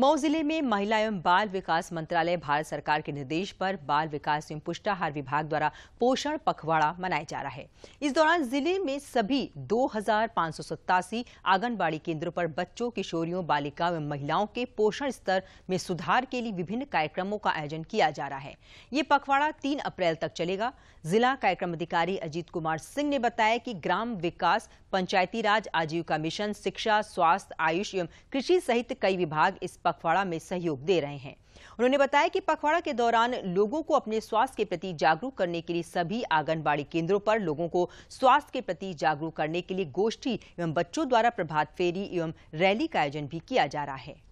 मऊ जिले में महिला एवं बाल विकास मंत्रालय भारत सरकार के निर्देश पर बाल विकास एवं पुष्टाहार विभाग द्वारा पोषण पखवाड़ा मनाया जा रहा है इस दौरान जिले में सभी दो आंगनबाड़ी केंद्रों पर बच्चों किशोरियों बालिकाओं एवं महिलाओं के पोषण स्तर में सुधार के लिए विभिन्न कार्यक्रमों का आयोजन किया जा रहा है ये पखवाड़ा तीन अप्रैल तक चलेगा जिला कार्यक्रम अधिकारी अजीत कुमार सिंह ने बताया कि ग्राम विकास पंचायती राज आजीविका मिशन शिक्षा स्वास्थ्य आयुष एवं कृषि सहित कई विभाग इस पखवाड़ा में सहयोग दे रहे हैं उन्होंने बताया कि पखवाड़ा के दौरान लोगों को अपने स्वास्थ्य के प्रति जागरूक करने के लिए सभी आंगनबाड़ी केंद्रों पर लोगों को स्वास्थ्य के प्रति जागरूक करने के लिए गोष्ठी एवं बच्चों द्वारा प्रभात फेरी एवं रैली का आयोजन भी किया जा रहा है